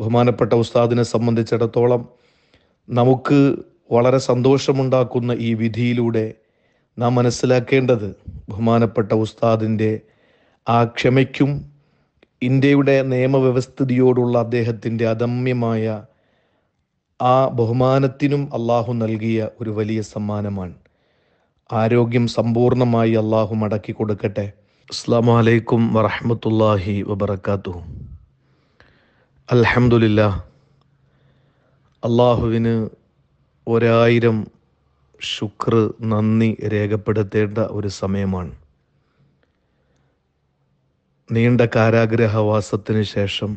ബഹുമാനപ്പെട്ട ഉസ്താദിനെ സംബന്ധിച്ചിടത്തോളം നമുക്ക് വളരെ സന്തോഷമുണ്ടാക്കുന്ന ഈ വിധിയിലൂടെ നാം മനസ്സിലാക്കേണ്ടത് ബഹുമാനപ്പെട്ട ഉസ്താദിൻ്റെ ആ ക്ഷമയ്ക്കും ഇന്ത്യയുടെ നിയമവ്യവസ്ഥിതിയോടുള്ള അദ്ദേഹത്തിൻ്റെ അദമ്യമായ ആ ബഹുമാനത്തിനും അള്ളാഹു നൽകിയ ഒരു വലിയ സമ്മാനമാണ് ആരോഗ്യം സമ്പൂർണ്ണമായി അള്ളാഹു മടക്കി കൊടുക്കട്ടെ അസ്സാം വലൈക്കും വറഹമത്തല്ലാഹി വബർക്കാത്തു അൽഹമുല്ല അള്ളാഹുവിന് ഒരായിരം ശുക്ർ നന്ദി രേഖപ്പെടുത്തേണ്ട ഒരു സമയമാണ് നീണ്ട കാരാഗ്രഹവാസത്തിന് ശേഷം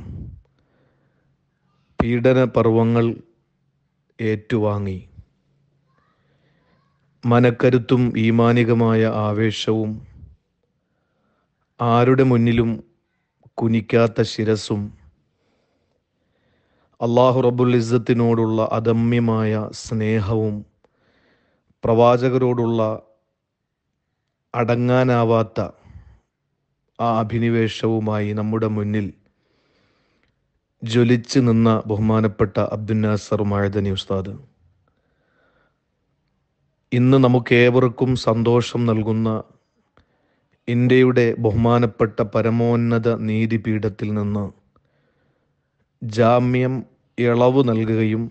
പീഡന പർവങ്ങൾ ഏറ്റുവാങ്ങി മനക്കരുത്തും ഈമാനികമായ ആവേശവും ആരുടെ മുന്നിലും കുനിക്കാത്ത ശിരസും അള്ളാഹു റബ്ബുൽ ഇസ്സത്തിനോടുള്ള അദമ്യമായ സ്നേഹവും പ്രവാചകരോടുള്ള അടങ്ങാനാവാത്ത ആ അഭിനിവേശവുമായി നമ്മുടെ മുന്നിൽ ജ്വലിച്ച് നിന്ന ബഹുമാനപ്പെട്ട അബ്ദുന്നാസർ മായതനി ഉസ്താദ് ഇന്ന് നമുക്കേവർക്കും സന്തോഷം നൽകുന്ന ഇന്ത്യയുടെ ബഹുമാനപ്പെട്ട പരമോന്നത നീതിപീഠത്തിൽ നിന്ന് ജാമ്യം ഇളവ് നൽകുകയും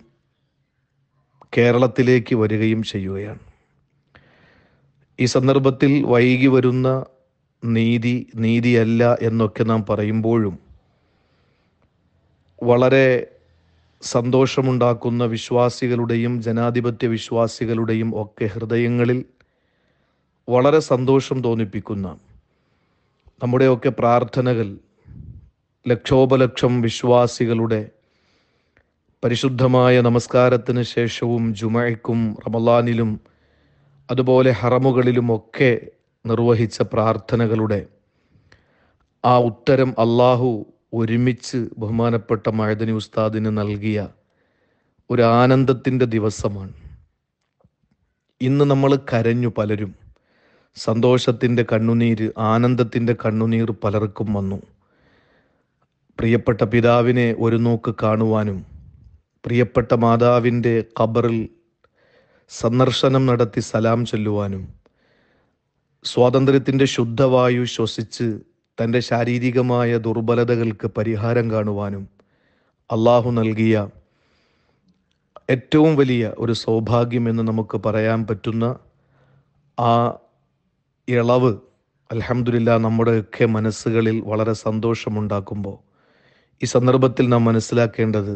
കേരളത്തിലേക്ക് വരികയും ചെയ്യുകയാണ് ഈ സന്ദർഭത്തിൽ വൈകി വരുന്ന നീതി നീതിയല്ല എന്നൊക്കെ നാം പറയുമ്പോഴും വളരെ സന്തോഷമുണ്ടാക്കുന്ന വിശ്വാസികളുടെയും ജനാധിപത്യ വിശ്വാസികളുടെയും ഒക്കെ ഹൃദയങ്ങളിൽ വളരെ സന്തോഷം തോന്നിപ്പിക്കുന്ന നമ്മുടെയൊക്കെ പ്രാർത്ഥനകൾ ലക്ഷോപലക്ഷം വിശ്വാസികളുടെ പരിശുദ്ധമായ നമസ്കാരത്തിന് ശേഷവും ജുമയ്ക്കും റമലാനിലും അതുപോലെ ഹറമുകളിലുമൊക്കെ നിർവഹിച്ച പ്രാർത്ഥനകളുടെ ആ ഉത്തരം അള്ളാഹു ഒരുമിച്ച് ബഹുമാനപ്പെട്ട മഴദനി ഉസ്താദിന് നൽകിയ ഒരു ആനന്ദത്തിൻ്റെ ദിവസമാണ് ഇന്ന് നമ്മൾ കരഞ്ഞു പലരും സന്തോഷത്തിൻ്റെ കണ്ണുനീര് ആനന്ദത്തിൻ്റെ കണ്ണുനീർ പലർക്കും വന്നു പ്രിയപ്പെട്ട പിതാവിനെ ഒരു നോക്ക് കാണുവാനും പ്രിയപ്പെട്ട മാതാവിൻ്റെ ഖബറിൽ സന്ദർശനം നടത്തി സലാം ചൊല്ലുവാനും സ്വാതന്ത്ര്യത്തിൻ്റെ ശുദ്ധവായു ശ്വസിച്ച് തൻ്റെ ശാരീരികമായ ദുർബലതകൾക്ക് പരിഹാരം കാണുവാനും അള്ളാഹു നൽകിയ ഏറ്റവും വലിയ ഒരു സൗഭാഗ്യമെന്ന് നമുക്ക് പറയാൻ പറ്റുന്ന ആ ഇളവ് അലഹമുല്ല നമ്മുടെയൊക്കെ മനസ്സുകളിൽ വളരെ സന്തോഷമുണ്ടാക്കുമ്പോൾ ഈ സന്ദർഭത്തിൽ നാം മനസ്സിലാക്കേണ്ടത്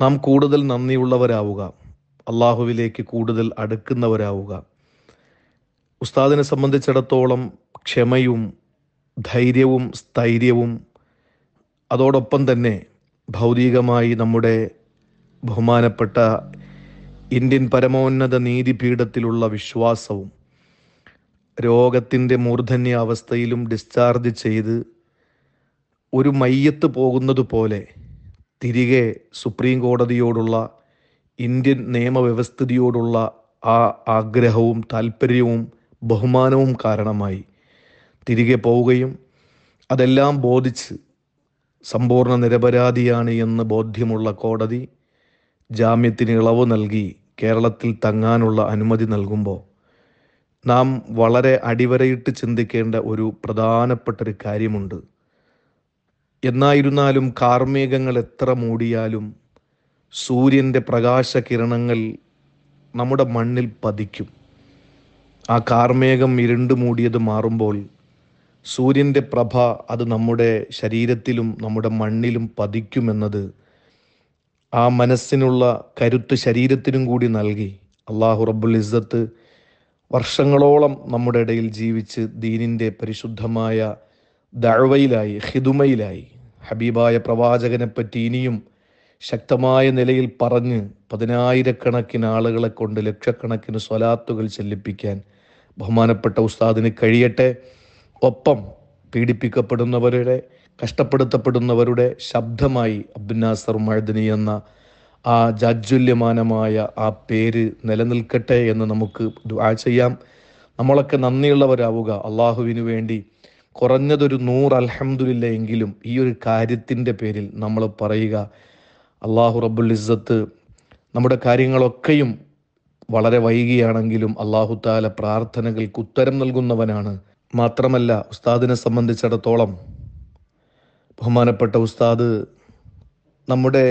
നാം കൂടുതൽ നന്ദിയുള്ളവരാവുക അള്ളാഹുവിലേക്ക് കൂടുതൽ അടുക്കുന്നവരാവുക ഉസ്താദിനെ സംബന്ധിച്ചിടത്തോളം ക്ഷമയും ധൈര്യവും സ്ഥൈര്യവും അതോടൊപ്പം തന്നെ ഭൗതികമായി നമ്മുടെ ബഹുമാനപ്പെട്ട ഇന്ത്യൻ പരമോന്നത നീതിപീഠത്തിലുള്ള വിശ്വാസവും രോഗത്തിൻ്റെ മൂർധന്യ അവസ്ഥയിലും ഡിസ്ചാർജ് ചെയ്ത് ഒരു മയ്യത്ത് പോകുന്നത് പോലെ തിരികെ സുപ്രീം കോടതിയോടുള്ള ഇന്ത്യൻ നിയമവ്യവസ്ഥിതിയോടുള്ള ആ ആഗ്രഹവും താല്പര്യവും ബഹുമാനവും കാരണമായി തിരികെ പോവുകയും അതെല്ലാം ബോധിച്ച് സമ്പൂർണ്ണ നിരപരാധിയാണ് എന്ന് ബോധ്യമുള്ള കോടതി ജാമ്യത്തിന് ഇളവ് നൽകി കേരളത്തിൽ തങ്ങാനുള്ള അനുമതി നൽകുമ്പോൾ നാം വളരെ അടിവരയിട്ട് ചിന്തിക്കേണ്ട ഒരു പ്രധാനപ്പെട്ട ഒരു കാര്യമുണ്ട് എന്നായിരുന്നാലും കാർമേഘങ്ങൾ എത്ര മൂടിയാലും സൂര്യൻ്റെ പ്രകാശകിരണങ്ങൾ നമ്മുടെ മണ്ണിൽ പതിക്കും ആ കാർമേഘം ഇരുണ്ടു മൂടിയത് മാറുമ്പോൾ സൂര്യൻ്റെ പ്രഭ അത് നമ്മുടെ ശരീരത്തിലും നമ്മുടെ മണ്ണിലും പതിക്കുമെന്നത് ആ മനസ്സിനുള്ള കരുത്ത് ശരീരത്തിനും കൂടി നൽകി അള്ളാഹു റബ്ബുൽ ഇസ്സത്ത് വർഷങ്ങളോളം നമ്മുടെ ഇടയിൽ ജീവിച്ച് ദീനിൻ്റെ പരിശുദ്ധമായ ദഴവയിലായി ഹിദുമയിലായി ഹബീബായ പ്രവാചകനെപ്പറ്റി ഇനിയും ശക്തമായ നിലയിൽ പറഞ്ഞ് പതിനായിരക്കണക്കിന് ആളുകളെ കൊണ്ട് ലക്ഷക്കണക്കിന് സ്വലാത്തുകൾ ചെല്ലിപ്പിക്കാൻ ബഹുമാനപ്പെട്ട ഉസ്താദിന് കഴിയട്ടെ ഒപ്പം പീഡിപ്പിക്കപ്പെടുന്നവരുടെ കഷ്ടപ്പെടുത്തപ്പെടുന്നവരുടെ ശബ്ദമായി അബ്ദുനാസർ മഴദിനി എന്ന ആ ജാജ്വല്യമാനമായ ആ പേര് നിലനിൽക്കട്ടെ എന്ന് നമുക്ക് ദുആ ചെയ്യാം നമ്മളൊക്കെ നന്ദിയുള്ളവരാവുക അള്ളാഹുവിനു വേണ്ടി കുറഞ്ഞതൊരു നൂറ് അലഹമുല്ല എങ്കിലും ഈ ഒരു കാര്യത്തിൻ്റെ പേരിൽ നമ്മൾ പറയുക അള്ളാഹു റബ്ബുൽ ഇസ്സത്ത് നമ്മുടെ കാര്യങ്ങളൊക്കെയും വളരെ വൈകിയാണെങ്കിലും അള്ളാഹു താല പ്രാർത്ഥനകൾക്ക് ഉത്തരം നൽകുന്നവനാണ് മാത്രമല്ല ഉസ്താദിനെ സംബന്ധിച്ചിടത്തോളം ബഹുമാനപ്പെട്ട ഉസ്താദ് നമ്മുടെ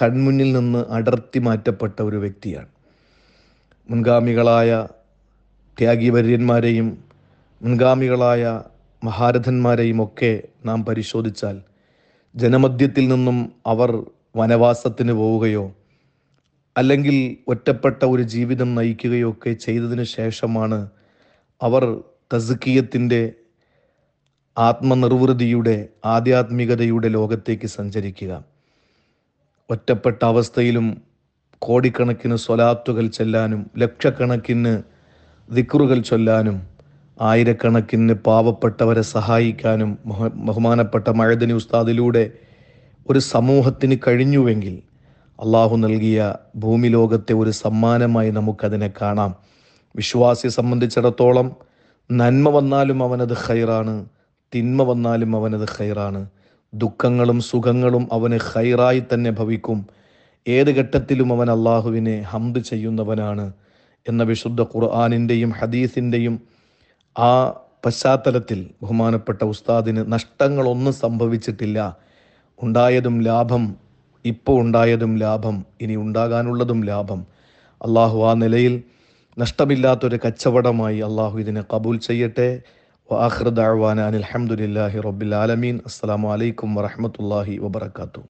കൺമുന്നിൽ നിന്ന് അടർത്തി മാറ്റപ്പെട്ട ഒരു വ്യക്തിയാണ് മുൻഗാമികളായ ത്യാഗീവര്യന്മാരെയും മുൻഗാമികളായ മഹാരഥന്മാരെയും ഒക്കെ നാം പരിശോധിച്ചാൽ ജനമധ്യത്തിൽ നിന്നും അവർ വനവാസത്തിന് പോവുകയോ അല്ലെങ്കിൽ ഒറ്റപ്പെട്ട ഒരു ജീവിതം നയിക്കുകയോ ഒക്കെ ചെയ്തതിന് ശേഷമാണ് അവർ തസുക്കീയത്തിൻ്റെ ആത്മനിർവൃതിയുടെ ആധ്യാത്മികതയുടെ ലോകത്തേക്ക് സഞ്ചരിക്കുക ഒറ്റപ്പെട്ട അവസ്ഥയിലും കോടിക്കണക്കിന് സ്വലാത്തുകൾ ചെല്ലാനും ലക്ഷക്കണക്കിന് ദിക്റുകൾ ചൊല്ലാനും ആയിരക്കണക്കിന് പാവപ്പെട്ടവരെ സഹായിക്കാനും ബഹുമാനപ്പെട്ട മഴദനി ഉസ്താദിലൂടെ ഒരു സമൂഹത്തിന് കഴിഞ്ഞുവെങ്കിൽ അള്ളാഹു നൽകിയ ഭൂമി ലോകത്തെ ഒരു സമ്മാനമായി നമുക്കതിനെ കാണാം വിശ്വാസിയെ സംബന്ധിച്ചിടത്തോളം നന്മ വന്നാലും അവനത് ഹൈറാണ് തിന്മ വന്നാലും അവനത് ഹൈറാണ് ദുഃഖങ്ങളും സുഖങ്ങളും അവന് ഹൈറായി തന്നെ ഭവിക്കും ഏത് ഘട്ടത്തിലും അവൻ അള്ളാഹുവിനെ ഹംദ് ചെയ്യുന്നവനാണ് എന്ന വിശുദ്ധ ഖുർആാനിൻ്റെയും ഹദീസിൻ്റെയും ആ പശ്ചാത്തലത്തിൽ ബഹുമാനപ്പെട്ട ഉസ്താദിന് നഷ്ടങ്ങളൊന്നും സംഭവിച്ചിട്ടില്ല ഉണ്ടായതും ലാഭം ഇപ്പോൾ ഉണ്ടായതും ലാഭം ഇനി ഉണ്ടാകാനുള്ളതും ലാഭം അള്ളാഹു ആ നിലയിൽ നഷ്ടമില്ലാത്തൊരു കച്ചവടമായി അള്ളാഹു ഇതിനെ കബൂൽ ചെയ്യട്ടെ അനിൽ അനിൽഹമുല്ലാഹി റബ്ബിൽ ആലമീൻ അസ്സാം വലൈക്കും വറഹമത്തല്ലാഹി വബർക്കാത്തു